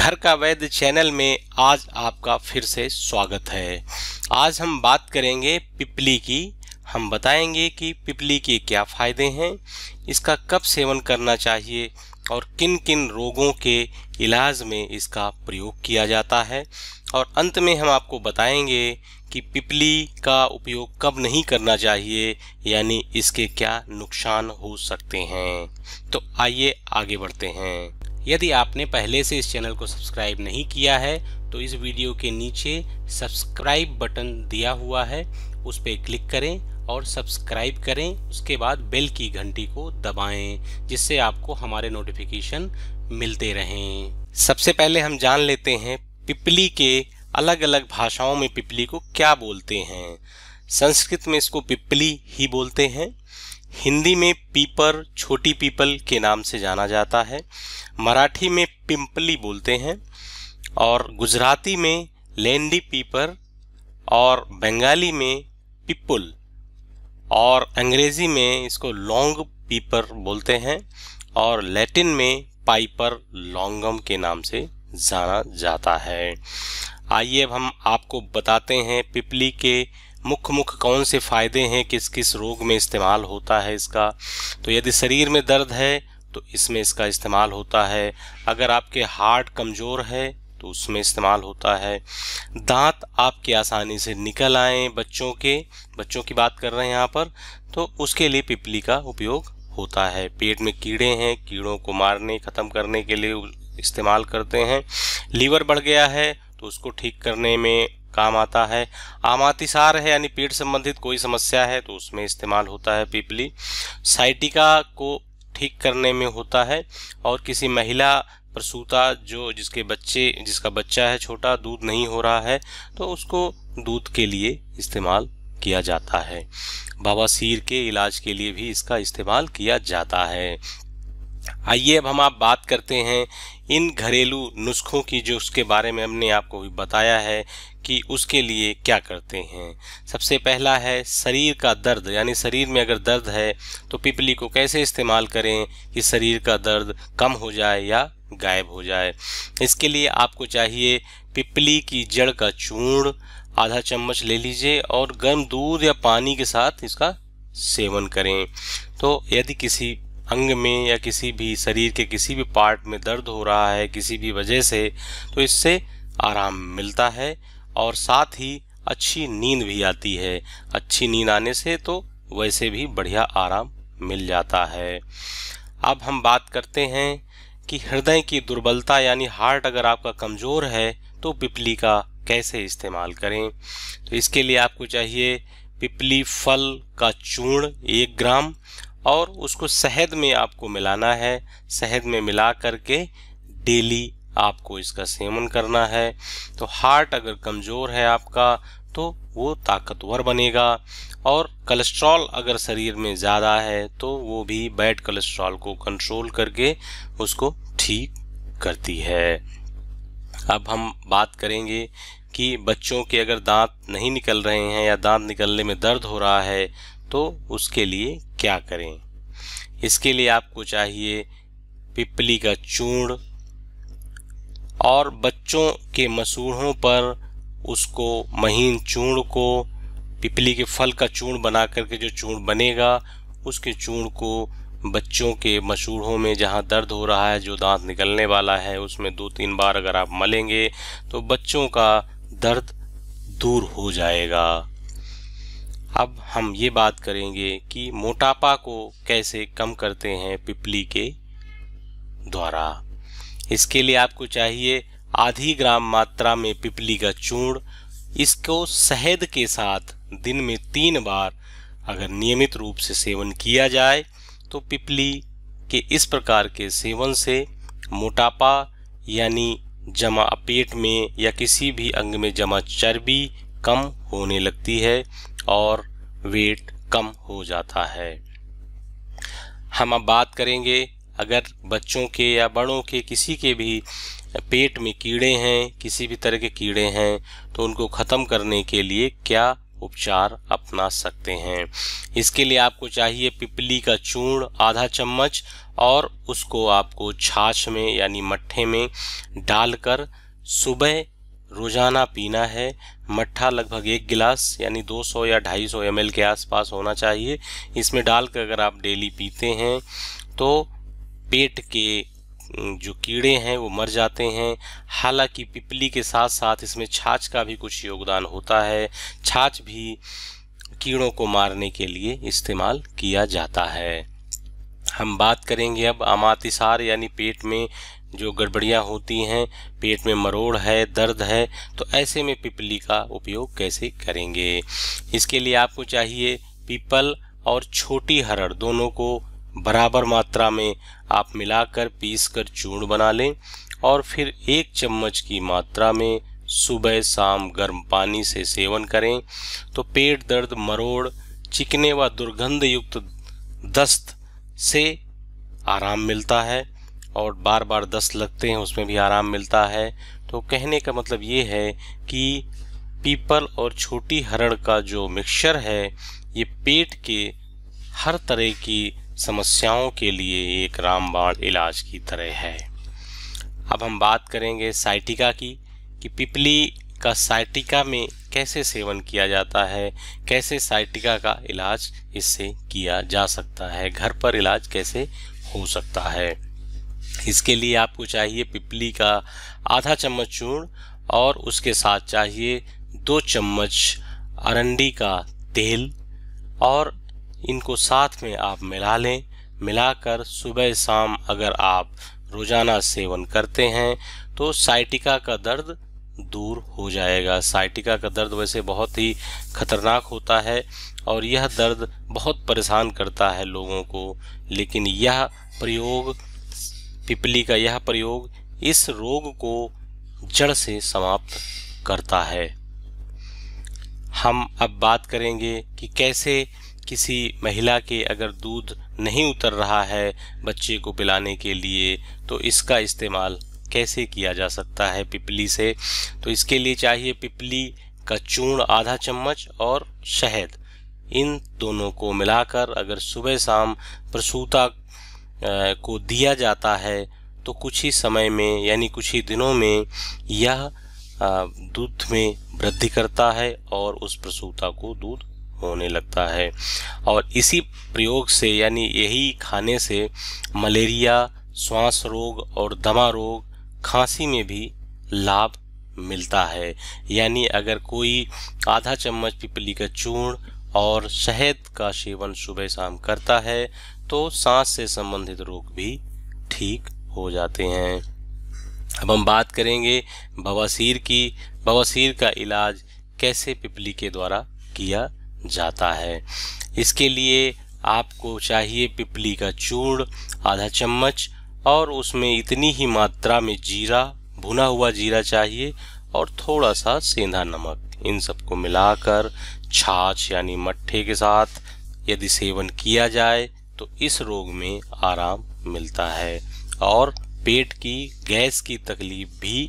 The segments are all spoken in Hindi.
घर का वैद्य चैनल में आज आपका फिर से स्वागत है आज हम बात करेंगे पिपली की हम बताएंगे कि पिपली के क्या फ़ायदे हैं इसका कब सेवन करना चाहिए और किन किन रोगों के इलाज में इसका प्रयोग किया जाता है और अंत में हम आपको बताएंगे कि पिपली का उपयोग कब नहीं करना चाहिए यानी इसके क्या नुकसान हो सकते हैं तो आइए आगे बढ़ते हैं यदि आपने पहले से इस चैनल को सब्सक्राइब नहीं किया है तो इस वीडियो के नीचे सब्सक्राइब बटन दिया हुआ है उस पर क्लिक करें और सब्सक्राइब करें उसके बाद बेल की घंटी को दबाएं जिससे आपको हमारे नोटिफिकेशन मिलते रहें सबसे पहले हम जान लेते हैं पिपली के अलग अलग भाषाओं में पिपली को क्या बोलते हैं संस्कृत में इसको पिपली ही बोलते हैं हिंदी में पीपर छोटी पीपल के नाम से जाना जाता है मराठी में पिंपली बोलते हैं और गुजराती में लेंडी पीपर और बंगाली में पिपुल और अंग्रेज़ी में इसको लॉन्ग पीपर बोलते हैं और लैटिन में पाइपर लॉन्गम के नाम से जाना जाता है आइए अब हम आपको बताते हैं पिपली के मुख्य मुख्य कौन से फ़ायदे हैं किस किस रोग में इस्तेमाल होता है इसका तो यदि शरीर में दर्द है तो इसमें इसका इस्तेमाल होता है अगर आपके हार्ट कमज़ोर है तो उसमें इस्तेमाल होता है दांत आपके आसानी से निकल आए बच्चों के बच्चों की बात कर रहे हैं यहाँ पर तो उसके लिए पिपली का उपयोग होता है पेट में कीड़े हैं कीड़ों को मारने ख़त्म करने के लिए इस्तेमाल करते हैं लीवर बढ़ गया है तो उसको ठीक करने में काम आता है आमातिसार है यानी पेट संबंधित कोई समस्या है तो उसमें इस्तेमाल होता है पीपली साइटिका को ठीक करने में होता है और किसी महिला प्रसूता जो जिसके बच्चे जिसका बच्चा है छोटा दूध नहीं हो रहा है तो उसको दूध के लिए इस्तेमाल किया जाता है बाबा बवासीर के इलाज के लिए भी इसका इस्तेमाल किया जाता है आइए अब हम आप बात करते हैं इन घरेलू नुस्खों की जो उसके बारे में हमने आपको भी बताया है कि उसके लिए क्या करते हैं सबसे पहला है शरीर का दर्द यानी शरीर में अगर दर्द है तो पिपली को कैसे इस्तेमाल करें कि शरीर का दर्द कम हो जाए या गायब हो जाए इसके लिए आपको चाहिए पिपली की जड़ का चूर्ण आधा चम्मच ले लीजिए और गर्म दूध या पानी के साथ इसका सेवन करें तो यदि किसी अंग में या किसी भी शरीर के किसी भी पार्ट में दर्द हो रहा है किसी भी वजह से तो इससे आराम मिलता है और साथ ही अच्छी नींद भी आती है अच्छी नींद आने से तो वैसे भी बढ़िया आराम मिल जाता है अब हम बात करते हैं कि हृदय की दुर्बलता यानी हार्ट अगर आपका कमज़ोर है तो पिपली का कैसे इस्तेमाल करें तो इसके लिए आपको चाहिए पिपली फल का चूर्ण एक ग्राम और उसको शहद में आपको मिलाना है शहद में मिला करके डेली आपको इसका सेवन करना है तो हार्ट अगर कमज़ोर है आपका तो वो ताकतवर बनेगा और कोलेस्ट्रॉल अगर शरीर में ज़्यादा है तो वो भी बैड कोलेस्ट्रॉल को कंट्रोल करके उसको ठीक करती है अब हम बात करेंगे कि बच्चों के अगर दांत नहीं निकल रहे हैं या दांत निकलने में दर्द हो रहा है तो उसके लिए क्या करें इसके लिए आपको चाहिए पिपली का चूर्ण और बच्चों के मसूढ़ों पर उसको महीन चूड़ को पिपली के फल का चूर्ण बना करके जो चूड़ बनेगा उसके चूर्ण को बच्चों के मसूढ़ों में जहाँ दर्द हो रहा है जो दांत निकलने वाला है उसमें दो तीन बार अगर आप मलेंगे तो बच्चों का दर्द दूर हो जाएगा अब हम ये बात करेंगे कि मोटापा को कैसे कम करते हैं पिपली के द्वारा इसके लिए आपको चाहिए आधी ग्राम मात्रा में पिपली का चूर्ण इसको शहद के साथ दिन में तीन बार अगर नियमित रूप से सेवन किया जाए तो पिपली के इस प्रकार के सेवन से मोटापा यानी जमा पेट में या किसी भी अंग में जमा चर्बी कम होने लगती है और वेट कम हो जाता है हम अब बात करेंगे अगर बच्चों के या बड़ों के किसी के भी पेट में कीड़े हैं किसी भी तरह के कीड़े हैं तो उनको ख़त्म करने के लिए क्या उपचार अपना सकते हैं इसके लिए आपको चाहिए पिपली का चूर्ण आधा चम्मच और उसको आपको छाछ में यानी मट्ठे में डालकर सुबह रोजाना पीना है मट्ठा लगभग एक गिलास यानी 200 या 250 सौ के आसपास होना चाहिए इसमें डाल कर अगर आप डेली पीते हैं तो पेट के जो कीड़े हैं वो मर जाते हैं हालांकि पिपली के साथ साथ इसमें छाछ का भी कुछ योगदान होता है छाछ भी कीड़ों को मारने के लिए इस्तेमाल किया जाता है हम बात करेंगे अब अमातिसार यानी पेट में जो गड़बड़ियाँ होती हैं पेट में मरोड़ है दर्द है तो ऐसे में पिपली का उपयोग कैसे करेंगे इसके लिए आपको चाहिए पीपल और छोटी हरड़ दोनों को बराबर मात्रा में आप मिलाकर पीसकर चूर्ण बना लें और फिर एक चम्मच की मात्रा में सुबह शाम गर्म पानी से सेवन करें तो पेट दर्द मरोड़ चिकने व दुर्गंध युक्त दस्त से आराम मिलता है और बार बार दस्त लगते हैं उसमें भी आराम मिलता है तो कहने का मतलब ये है कि पीपल और छोटी हरड़ का जो मिक्सचर है ये पेट के हर तरह की समस्याओं के लिए एक रामबाण इलाज की तरह है अब हम बात करेंगे साइटिका की कि पिपली का साइटिका में कैसे सेवन किया जाता है कैसे साइटिका का इलाज इससे किया जा सकता है घर पर इलाज कैसे हो सकता है इसके लिए आपको चाहिए पिपली का आधा चम्मच चूर्ण और उसके साथ चाहिए दो चम्मच अरंडी का तेल और इनको साथ में आप मिला लें मिलाकर सुबह शाम अगर आप रोजाना सेवन करते हैं तो साइटिका का दर्द दूर हो जाएगा साइटिका का दर्द वैसे बहुत ही खतरनाक होता है और यह दर्द बहुत परेशान करता है लोगों को लेकिन यह प्रयोग पिपली का यह प्रयोग इस रोग को जड़ से समाप्त करता है हम अब बात करेंगे कि कैसे किसी महिला के अगर दूध नहीं उतर रहा है बच्चे को पिलाने के लिए तो इसका इस्तेमाल कैसे किया जा सकता है पिपली से तो इसके लिए चाहिए पिपली का चूर्ण आधा चम्मच और शहद इन दोनों को मिलाकर अगर सुबह शाम प्रसूता को दिया जाता है तो कुछ ही समय में यानी कुछ ही दिनों में यह दूध में वृद्धि करता है और उस प्रसूता को दूध होने लगता है और इसी प्रयोग से यानी यही खाने से मलेरिया श्वास रोग और दमा रोग खांसी में भी लाभ मिलता है यानी अगर कोई आधा चम्मच पिपली का चूर्ण और शहद का सेवन सुबह शाम करता है तो सांस से संबंधित रोग भी ठीक हो जाते हैं अब हम बात करेंगे बवासीर की बवासीर का इलाज कैसे पिपली के द्वारा किया जाता है इसके लिए आपको चाहिए पिपली का चूड़ आधा चम्मच और उसमें इतनी ही मात्रा में जीरा भुना हुआ जीरा चाहिए और थोड़ा सा सेंधा नमक इन सबको मिलाकर छाछ यानी मट्ठे के साथ यदि सेवन किया जाए तो इस रोग में आराम मिलता है और पेट की गैस की तकलीफ भी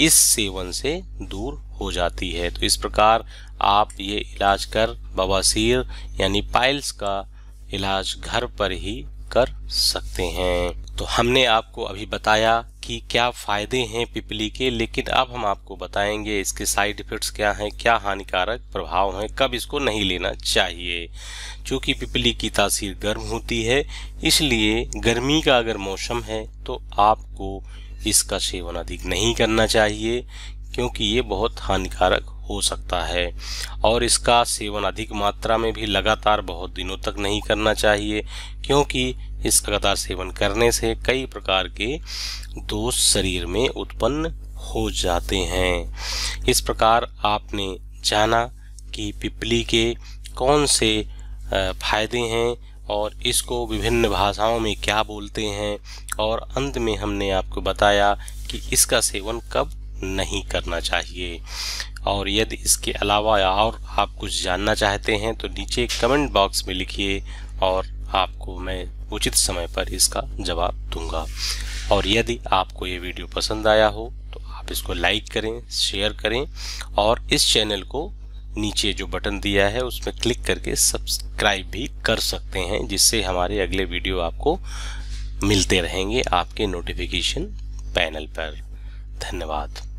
इस सेवन से दूर हो जाती है तो इस प्रकार आप ये इलाज कर बवासीर यानी पाइल्स का इलाज घर पर ही कर सकते हैं तो हमने आपको अभी बताया कि क्या फायदे हैं पिपली के लेकिन अब हम आपको बताएंगे इसके साइड इफेक्ट्स क्या हैं क्या हानिकारक प्रभाव हैं कब इसको नहीं लेना चाहिए क्योंकि पिपली की तासीर गर्म होती है इसलिए गर्मी का अगर मौसम है तो आपको इसका सेवन अधिक नहीं करना चाहिए क्योंकि ये बहुत हानिकारक हो सकता है और इसका सेवन अधिक मात्रा में भी लगातार बहुत दिनों तक नहीं करना चाहिए क्योंकि इस लगातार सेवन करने से कई प्रकार के दोष शरीर में उत्पन्न हो जाते हैं इस प्रकार आपने जाना कि पिपली के कौन से फायदे हैं और इसको विभिन्न भाषाओं में क्या बोलते हैं और अंत में हमने आपको बताया कि इसका सेवन कब नहीं करना चाहिए और यदि इसके अलावा और आप कुछ जानना चाहते हैं तो नीचे कमेंट बॉक्स में लिखिए और आपको मैं उचित समय पर इसका जवाब दूंगा और यदि आपको ये वीडियो पसंद आया हो तो आप इसको लाइक करें शेयर करें और इस चैनल को नीचे जो बटन दिया है उसमें क्लिक करके सब्सक्राइब भी कर सकते हैं जिससे हमारे अगले वीडियो आपको मिलते रहेंगे आपके नोटिफिकेशन पैनल पर धन्यवाद